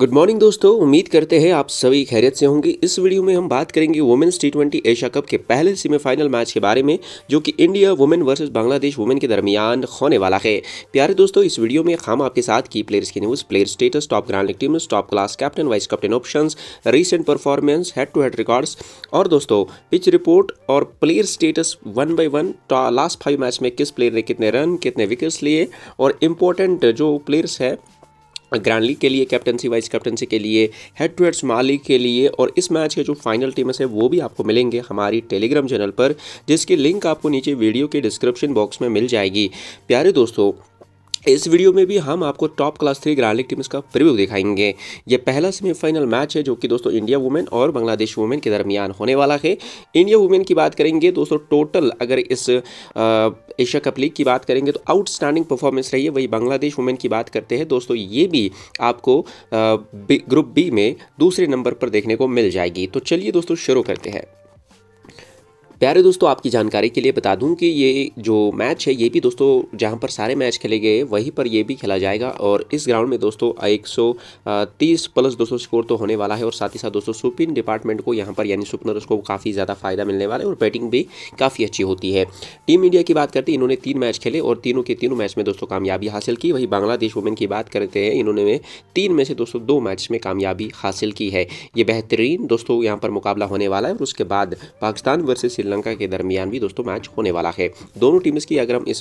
good morning दोस्तों उम्मीद करते हैं आप सभी खैरियत से होंगे इस वीडियो में हम बात करेंगे women's T twenty Asia cup के पहले सेमीफाइनल मैच के बारे में जो कि India women versus Bangladesh women के दरमियान होने वाला है प्यारे दोस्तों इस वीडियो में हम आपके साथ की प्लेयर्स की news player status top grand team teams top class captain vice captain option recent performance head to head records और दोस्तों पिच रिपोर्ट और player status one by one last five match में किस प्लेयर ने कितने run कितने wickets लिए और इम्पोर्टेंट जो प्लेयर्स है ग्रैंडली के लिए कैप्टनसी वाइस कैप्टनसी के लिए हेड टू हेड्स माली के लिए और इस मैच के जो फाइनल टीम्स है वो भी आपको मिलेंगे हमारी टेलीग्राम चैनल पर जिसकी लिंक आपको नीचे वीडियो के डिस्क्रिप्शन बॉक्स में मिल जाएगी प्यारे दोस्तों इस वीडियो में भी हम आपको top class three grand league teams का प्रिव्यू दिखाएंगे ये पहला सेमीफाइनल मैच है जो कि दोस्तों इंडिया वुमेन और बांग्लादेश वुमेन के दरमियान होने वाला है इंडिया वुमेन की बात करेंगे दोस्तों टोटल अगर इस एशिया कप लीग की बात करेंगे तो आउटस्टैंडिंग परफॉर्मेंस रही है वही बांग्लादेश वुमेन की बात करते हैं दोस्तों ये भी आपको ग्रुप बी में दूसरे नंबर पर देखने को मिल जाएगी तो चलिए दोस्तों शुरू करते हैं प्यारे दोस्तों आपकी जानकारी के लिए बता दूं कि ये जो मैच है ये भी दोस्तों जहां पर सारे मैच खेले गए वहीं पर ये भी खेला जाएगा और इस ग्राउंड में दोस्तों 130 प्लस दोस्तों स्कोर तो होने वाला है और साथ ही साथ दोस्तों सुपिन डिपार्टमेंट को यहाँ पर यानी सुपनर्स को काफ़ी ज़्यादा फायदा मिलने वाला है और बैटिंग भी काफ़ी अच्छी होती है टीम इंडिया की बात करते हैं इन्होंने तीन मैच खेले और तीनों के तीनों मैच में दोस्तों कामयाबी हासिल की वहीं बांग्लादेश वुमेन की बात करते हैं इन्होंने तीन में से दोस्तों दो मैच में कामयाबी हासिल की है ये बेहतरीन दोस्तों यहाँ पर मुकाबला होने वाला है और उसके बाद पाकिस्तान वर्सेज श्रीलंका के दरमियान भी दोस्तों मैच होने वाला है दोनों टीम्स की अगर हम इस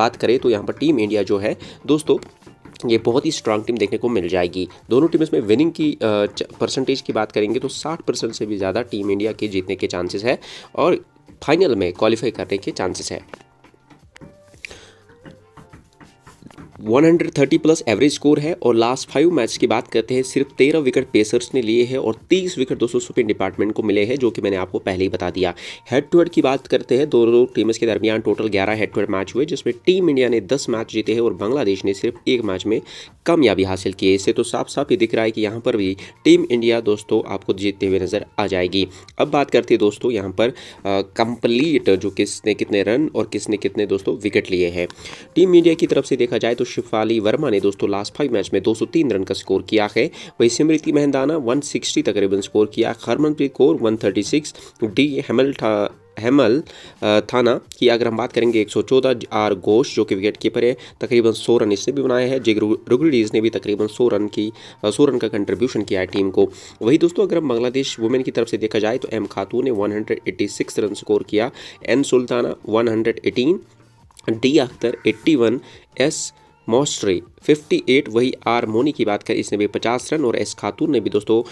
बात करें तो यहाँ पर टीम इंडिया जो है दोस्तों ये बहुत ही स्ट्रांग टीम देखने को मिल जाएगी दोनों टीम्स में विनिंग की परसेंटेज की बात करेंगे तो 60 परसेंट से भी ज़्यादा टीम इंडिया के जीतने के चांसेस है और फाइनल में क्वालिफाई करने के चांसेस है 130 प्लस एवरेज स्कोर है और लास्ट फाइव मैच की बात करते हैं सिर्फ तेरह विकेट पेसर्स ने लिए हैं और तीस विकेट दोस्तों स्पिन डिपार्टमेंट को मिले हैं जो कि मैंने आपको पहले ही बता दिया हेड टू हेड की बात करते हैं दोनों टीम्स के दरमियान टोटल ग्यारह हेड टू हेड मैच हुए जिसमें टीम इंडिया ने दस मैच जीते हैं और बांग्लादेश ने सिर्फ एक मैच में कामयाबी हासिल की इससे तो साफ साफ ही दिख रहा है कि यहाँ पर भी टीम इंडिया दोस्तों आपको जीतते हुए नज़र आ जाएगी अब बात करते हैं दोस्तों यहाँ पर कंप्लीट जो किसने कितने रन और किसने कितने दोस्तों विकेट लिए हैं टीम इंडिया की तरफ से देखा जाए तो शिफाली वर्मा ने दोस्तों लास्ट फाइव मैच में 203 रन का स्कोर किया है वहीं स्मृति महदाना 160 तकरीबन स्कोर किया हरमनप्रीत कौर 136 डी हेमल हेमल थाना की अगर हम बात करेंगे 114 आर घोष जो कि विकेट कीपर है तकरीबन 100 रन इसने भी बनाए हैं जिग रुगडीज ने भी तकरीबन 100 रन की 100 रन का कंट्रीब्यूशन किया है टीम को वही दोस्तों अगर हम बांग्लादेश वुमेन की तरफ से देखा जाए तो एम खातू ने 186 रन स्कोर किया N Sultana 118 D Akhter eighty S Mostary 58 वही आर मोनी की बात करें इसने भी 50 रन और एस खातून ने भी दोस्तों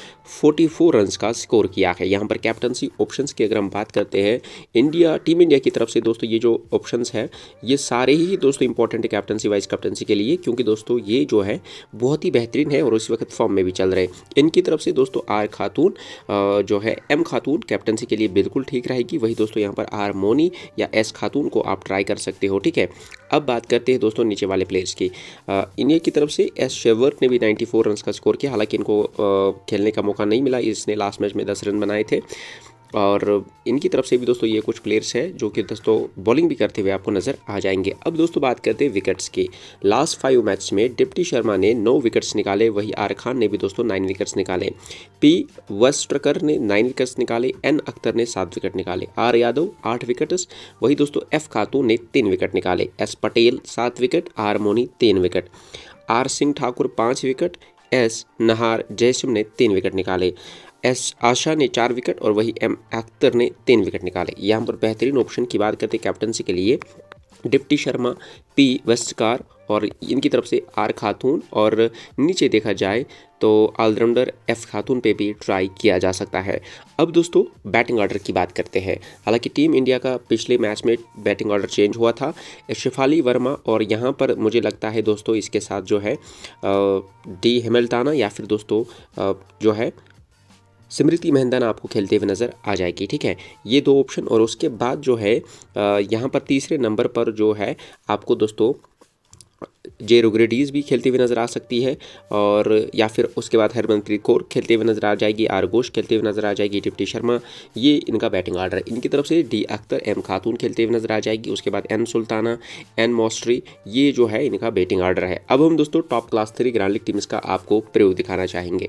44 रन का स्कोर किया है यहाँ पर कैप्टनसी ऑप्शंस की अगर हम बात करते हैं इंडिया टीम इंडिया की तरफ से दोस्तों ये जो ऑप्शंस है ये सारे ही दोस्तों इंपॉर्टेंट है कैप्टनसी वाइस कैप्टनसी के लिए क्योंकि दोस्तों ये जो है बहुत ही बेहतरीन है और उस वक्त फॉर्म में भी चल रहे हैं इनकी तरफ से दोस्तों आर खातून जो है एम खातून कैप्टनसी के लिए बिल्कुल ठीक रहेगी वही दोस्तों यहाँ पर आर मोनी या एस खातून को आप ट्राई कर सकते हो ठीक है अब बात करते हैं दोस्तों नीचे वाले प्लेयर्स की के इंडिया की तरफ से एस शेवर्क ने भी 94 रन का स्कोर किया हालांकि इनको खेलने का मौका नहीं मिला इसने लास्ट मैच में दस रन बनाए थे और इनकी तरफ से भी दोस्तों ये कुछ प्लेयर्स हैं जो कि दोस्तों बॉलिंग भी करते हुए आपको नज़र आ जाएंगे अब दोस्तों बात करते हैं विकेट्स की लास्ट फाइव मैच में डिप्टी शर्मा ने नौ विकेट्स निकाले वही आर खान ने भी दोस्तों नाइन विकेट्स निकाले पी वस्ट्रकर ने नाइन विकेट्स निकाले एन अख्तर ने सात विकेट निकाले आर यादव आठ विकेट्स वही दोस्तों एफ खातू ने तीन विकेट निकाले एस पटेल सात विकेट आर मोनी तीन विकेट आर सिंह ठाकुर पाँच विकेट एस नहार जयसिम ने तीन विकेट निकाले एस आशा ने चार विकेट और वही एम अख्तर ने तीन विकेट निकाले यहाँ पर बेहतरीन ऑप्शन की बात करते कैप्टनसी के लिए डिप्टी शर्मा पी वेस्टकार और इनकी तरफ से आर खातून और नीचे देखा जाए तो ऑलराउंडर एफ खातून पे भी ट्राई किया जा सकता है अब दोस्तों बैटिंग ऑर्डर की बात करते हैं हालांकि टीम इंडिया का पिछले मैच में बैटिंग ऑर्डर चेंज हुआ था शिफाली वर्मा और यहाँ पर मुझे लगता है दोस्तों इसके साथ जो है डी हेमल्टाना या फिर दोस्तों जो है स्मृति महंदाना आपको खेलते हुए नज़र आ जाएगी ठीक है ये दो ऑप्शन और उसके बाद जो है यहाँ पर तीसरे नंबर पर जो है आपको दोस्तों जे रुग्रेडीज भी खेलते हुए नज़र आ सकती है और या फिर उसके बाद हरमनप्रीत कौर खेलते हुए नज़र आ जाएगी आरगोश खेलते हुए नज़र आ जाएगी डिप्टी शर्मा ये इनका बैटिंग ऑर्डर है इनकी तरफ से डी अख्तर एम खातून खेलते हुए नज़र आ जाएगी उसके बाद एम सुल्ताना एन मॉस्ट्री ये जो है इनका बैटिंग ऑर्डर है अब हम दोस्तों top class three grand league teams का आपको प्रयोग दिखाना चाहेंगे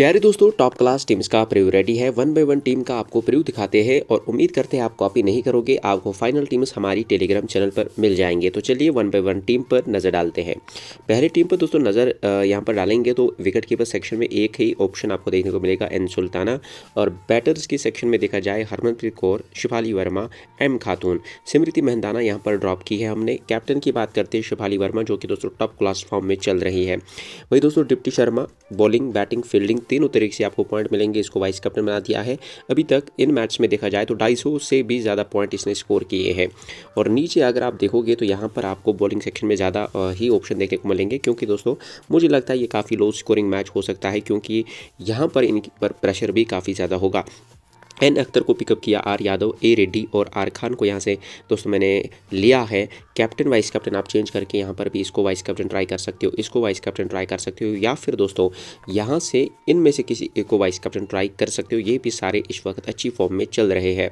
प्यारे दोस्तों टॉप क्लास टीम्स का प्रव्यू रेडी है वन बाई वन टीम का आपको प्रव्यू दिखाते हैं और उम्मीद करते हैं आप कॉपी नहीं करोगे आपको फाइनल टीम्स हमारी टेलीग्राम चैनल पर मिल जाएंगे तो चलिए वन बाई वन टीम पर नज़र डालते हैं पहले टीम पर दोस्तों नज़र यहाँ पर डालेंगे तो विकेट कीपर सेक्शन में एक ही ऑप्शन आपको देखने को मिलेगा एन सुल्ताना और बैटर्स की सेक्शन में देखा जाए हरमनप्रीत कौर शिफाली वर्मा एम खातून स्मृति मेहंदाना यहाँ पर ड्रॉप की है हमने कैप्टन की बात करते हैं शिफाली वर्मा जो कि दोस्तों टॉप क्लास फॉर्म में चल रही है वही दोस्तों Deepti Sharma bowling batting fielding तीनों तरीके से आपको पॉइंट मिलेंगे इसको वाइस कैप्टन बना दिया है अभी तक इन मैच में देखा जाए तो ढाई से भी ज़्यादा पॉइंट इसने स्कोर किए हैं और नीचे अगर आप देखोगे तो यहाँ पर आपको बॉलिंग सेक्शन में ज़्यादा ही ऑप्शन देखने को मिलेंगे क्योंकि दोस्तों मुझे लगता है ये काफ़ी लो स्कोरिंग मैच हो सकता है क्योंकि यहाँ पर इन पर प्रेशर भी काफ़ी ज़्यादा होगा एन अख्तर को पिकअप किया आर यादव ए रेड्डी और आर खान को यहाँ से दोस्तों मैंने लिया है कैप्टन वाइस कैप्टन आप चेंज करके यहाँ पर भी इसको वाइस कैप्टन ट्राई कर सकते हो इसको वाइस कैप्टन ट्राई कर सकते हो या फिर दोस्तों यहाँ से इनमें से किसी एक को वाइस कैप्टन ट्राई कर सकते हो ये भी सारे इस वक्त अच्छी फॉर्म में चल रहे हैं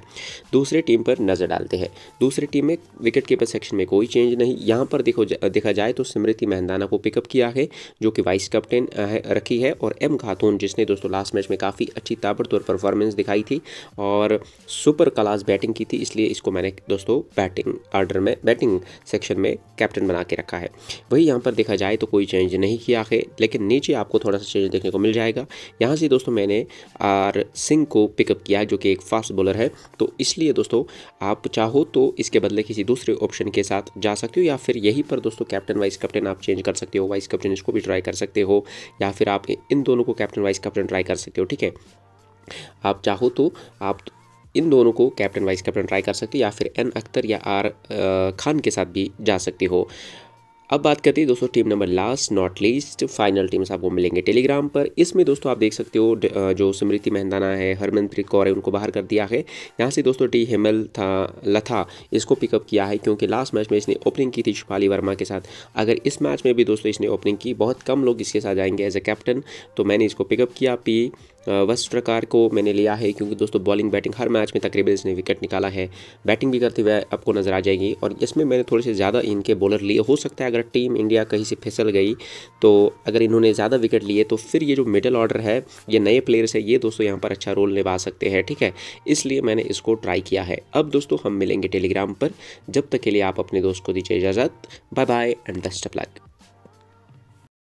दूसरे टीम पर नज़र डालते हैं दूसरी टीम में विकेट कीपर सेक्शन में कोई चेंज नहीं यहाँ पर देखो जा, देखा जाए तो स्मृति मेहंदाना को पिकअप किया है जो कि वाइस कैप्टन रखी है और एम खातून जिसने दोस्तों लास्ट मैच में काफ़ी अच्छी ताबड़तोड़ परफॉर्मेंस दिखाई थी और सुपर क्लास बैटिंग की थी इसलिए इसको मैंने दोस्तों बैटिंग ऑर्डर में बैटिंग सेक्शन में कैप्टन बना के रखा है वही यहाँ पर देखा जाए तो कोई चेंज नहीं किया है लेकिन नीचे आपको थोड़ा सा चेंज देखने को मिल जाएगा यहाँ से दोस्तों मैंने आर सिंह को पिकअप किया जो कि एक फास्ट बॉलर है तो इसलिए दोस्तों आप चाहो तो इसके बदले किसी दूसरे ऑप्शन के साथ जा सकते हो या फिर यहीं पर दोस्तों कैप्टन वाइस कैप्टन आप चेंज कर सकते हो वाइस कैप्टन इसको भी ट्राई कर सकते हो या फिर आप इन दोनों को कैप्टन वाइस कैप्टन ट्राई कर सकते हो ठीक है आप चाहो तो आप इन दोनों को कैप्टन वाइस कैप्टन ट्राई कर सकते हो या फिर एन अख्तर या आर खान के साथ भी जा सकते हो अब बात करते हैं दोस्तों team number last not least final teams आपको मिलेंगे टेलीग्राम पर इसमें दोस्तों आप देख सकते हो जो स्मृति महंदाना है हरमनप्रीत कौर है उनको बाहर कर दिया है यहाँ से दोस्तों टी हेमल था लथा इसको पिकअप किया है क्योंकि लास्ट मैच में इसने ओपनिंग की थी शिपाली वर्मा के साथ अगर इस मैच में भी दोस्तों इसने ओपनिंग की बहुत कम लोग इसके साथ जाएंगे एज ए कैप्टन तो मैंने इसको पिकअप किया पी प्रकार को मैंने लिया है क्योंकि दोस्तों बॉलिंग बैटिंग हर मैच में तकरीबन इसने विकेट निकाला है बैटिंग भी करते हुए आपको नज़र आ जाएगी और इसमें मैंने थोड़े से ज़्यादा इनके बॉलर लिए हो सकता है अगर टीम इंडिया कहीं से फिसल गई तो अगर इन्होंने ज़्यादा विकेट लिए तो फिर ये जो मिडल ऑर्डर है ये नए प्लेयर्स है ये दोस्तों यहाँ पर अच्छा रोल निभा सकते हैं ठीक है इसलिए मैंने इसको ट्राई किया है अब दोस्तों हम मिलेंगे टेलीग्राम पर जब तक के लिए आप अपने दोस्त को दीजिए इजाज़त bye bye and best of luck